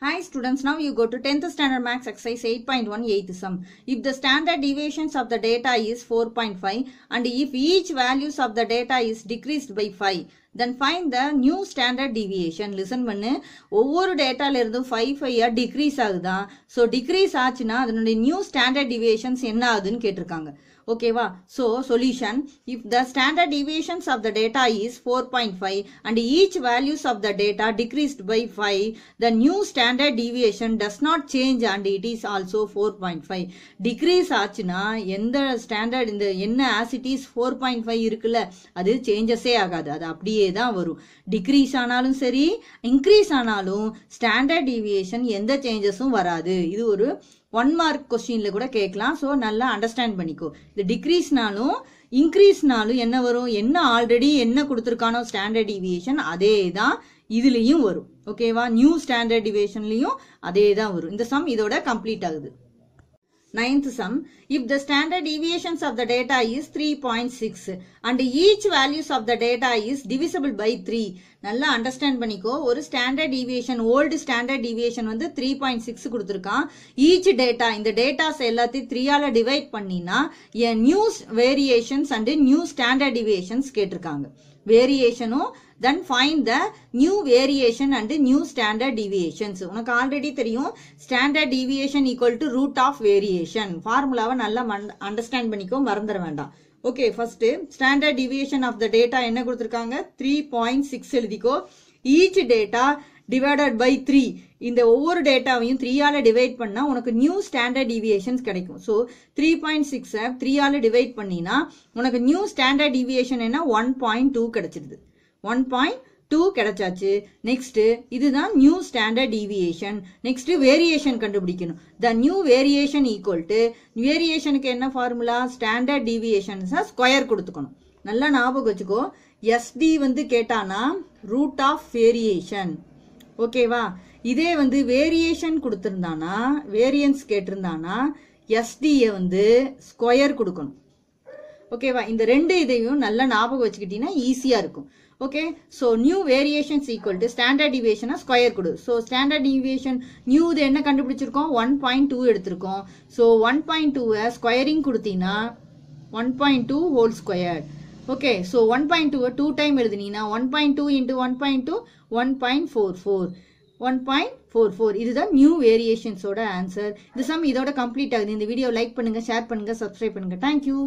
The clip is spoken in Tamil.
Hi students, now you go to 10th standard max exercise 8.1 8th sum. If the standard deviations of the data is 4.5 and if each values of the data is decreased by 5, then find the new standard deviation. Listen, பண்ணு over data five 5, 5 decrease so decrease ஆச்சுன்னா அதனுடைய நியூ ஸ்டாண்டர்ட் டிவியேஷன்ஸ் என்ன ஆகுதுன்னு கேட்டிருக்காங்க ஓகேவா so solution if the standard deviations of the data is four point five and each values of the data decreased by five the new standard deviation does not change and it is also four point five decrease ஆச்சுன்னா எந்த ஸ்டாண்டர்ட் இந்த என்ன ஆசிட்டிஸ் ஃபோர் பாயிண்ட் ஃபைவ் இருக்குல்ல அது சேஞ்சஸே ஆகாது அது அப்படியே தான் வரும் டிக்ரீஸ் ஆனாலும் சரி இன்க்ரீஸ் ஆனாலும் ஸ்டாண்டர்ட் டிவியேஷன் எந்த சேஞ்சஸும் வராது இது ஒரு ஒன் மார்க் கொஸ்டின்ல கூட கேட்கலாம் ஸோ நல்லா அண்டர்ஸ்டாண்ட் பண்ணிக்கோ இந்த டிக்ரீஸ்னாலும் இன்க்ரீஸ்னாலும் என்ன வரும் என்ன ஆல்ரெடி என்ன கொடுத்துருக்கானோ ஸ்டாண்டர்ட் டிவியேஷன் அதே தான் இதுலேயும் வரும் ஓகேவா நியூ ஸ்டாண்டர்ட் டிவியேஷன்லையும் அதே தான் வரும் இந்த சம் இதோட கம்ப்ளீட் ஆகுது 9th sum, if the standard deviations of the data is 3.6 and each values of the data is divisible by 3. நல்ல understand பணிக்கோ, ஒரு standard deviation, old standard deviation வந்து 3.6 குடுத்திருக்காம் Each data, இந்த datas எல்லாத்தி 3ஆல divide பண்ணினா, new variations and new standard deviations கேட்டிருக்காங்க. வேரியேஷனும் then fine the new variation and new standard deviations உனக்கு ஆல்ரெடி தெரியும் standard deviation equal to root of variation ஃபார்முலாவை நல்லா அண்டர்ஸ்டாண்ட் பண்ணிக்கோ மறந்துட வேண்டாம் okay first standard deviation of the data என்ன கொடுத்துருக்காங்க த்ரீ பாயிண்ட் சிக்ஸ் எழுதிக்கோ each data divided by three இந்த ஒவ்வொரு டேட்டாவையும் த்ரீயால் டிவைட் பண்ணால் உனக்கு நியூ ஸ்டாண்டர்ட் டிவியேஷன்ஸ் கிடைக்கும் ஸோ த்ரீ பாயிண்ட் சிக்ஸை த்ரீயால் டிவைட் பண்ணினா உனக்கு நியூ ஸ்டாண்டர்ட் டிவியேஷன் என்ன ஒன் பாயிண்ட் டூ கிடைச்சிருது ஒன் பாயிண்ட் டூ கிடைச்சாச்சு நெக்ஸ்ட்டு இதுதான் new standard deviation next variation கண்டுபிடிக்கணும் the new variation equal to வேரியேஷனுக்கு என்ன ஃபார்முலா ஸ்டாண்டர்ட் டீவியேஷன்ஸாக ஸ்கொயர் கொடுத்துக்கணும் நல்லா ஞாபகம் வச்சுக்கோ எஸ்டி வந்து கேட்டானா ரூட் ஆஃப் வேரியேஷன் ஓகேவா இதே வந்து வேரியேஷன் கொடுத்துருந்தானா வேரியன்ஸ் கேட்டிருந்தானா எஸ்டியை வந்து ஸ்கொயர் கொடுக்கணும் ஓகேவா இந்த ரெண்டு இதையும் நல்லா ஞாபகம் வச்சுக்கிட்டீங்கன்னா ஈஸியாக இருக்கும் okay so new variations equal to standard டிவியேஷனாக ஸ்கொயர் கொடு ஸோ ஸ்டாண்டர்ட் டிவியேஷன் நியூ இது என்ன கண்டுபிடிச்சிருக்கோம் ஒன் பாயிண்ட் டூ எடுத்திருக்கோம் ஸோ ஒன் பாயிண்ட் டூவை ஸ்கொயரிங் கொடுத்தீங்கன்னா one point two whole square okay so one point two two time எழுதுனீங்கன்னா one point two into one point two one point four four one point four four இதுதான் நியூ வேரியேஷன்ஸோட ஆன்சர் இது சம் இதோட கம்ப்ளீட் ஆகுது இந்த வீடியோ லைக் பண்ணுங்கள் ஷேர் பண்ணுங்கள் சப்ஸ்கிரைப் பண்ணுங்கள் தேங்க்யூ